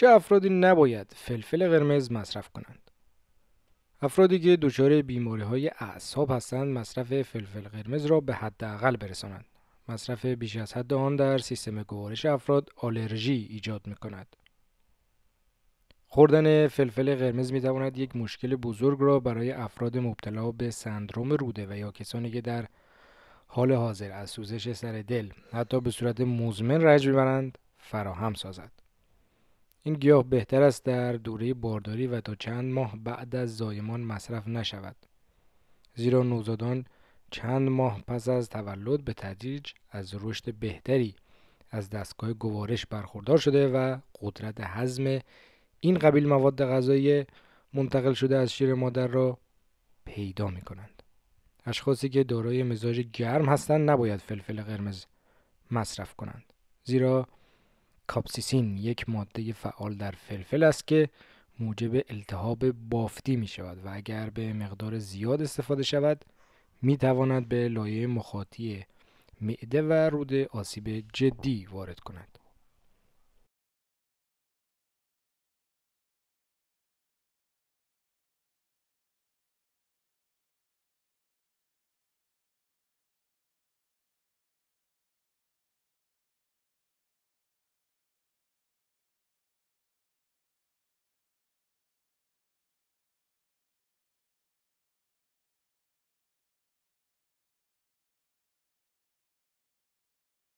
چه افرادی نباید فلفل قرمز مصرف کنند؟ افرادی که دچار بیماری های اعصاب هستند مصرف فلفل قرمز را به حداقل برسانند. مصرف بیش از حد آن در سیستم گوارش افراد آلرژی ایجاد می کند. خوردن فلفل قرمز می تواند یک مشکل بزرگ را برای افراد مبتلا به سندروم روده و یا کسانی که در حال حاضر از سوزش سر دل حتی به صورت مزمن رنج میبرند فراهم سازد. این گیاه بهتر است در دوره بارداری و تا چند ماه بعد از زایمان مصرف نشود زیرا نوزادان چند ماه پس از تولد به تدریج از رشد بهتری از دستگاه گوارش برخوردار شده و قدرت هضم این قبیل مواد غذایی منتقل شده از شیر مادر را پیدا می کنند. اشخاصی که دارای مزاج گرم هستند نباید فلفل قرمز مصرف کنند. زیرا کاپسیسین یک ماده فعال در فلفل است که موجب التهاب بافتی می شود و اگر به مقدار زیاد استفاده شود می تواند به لایه مخاطی معده و روده آسیب جدی وارد کند.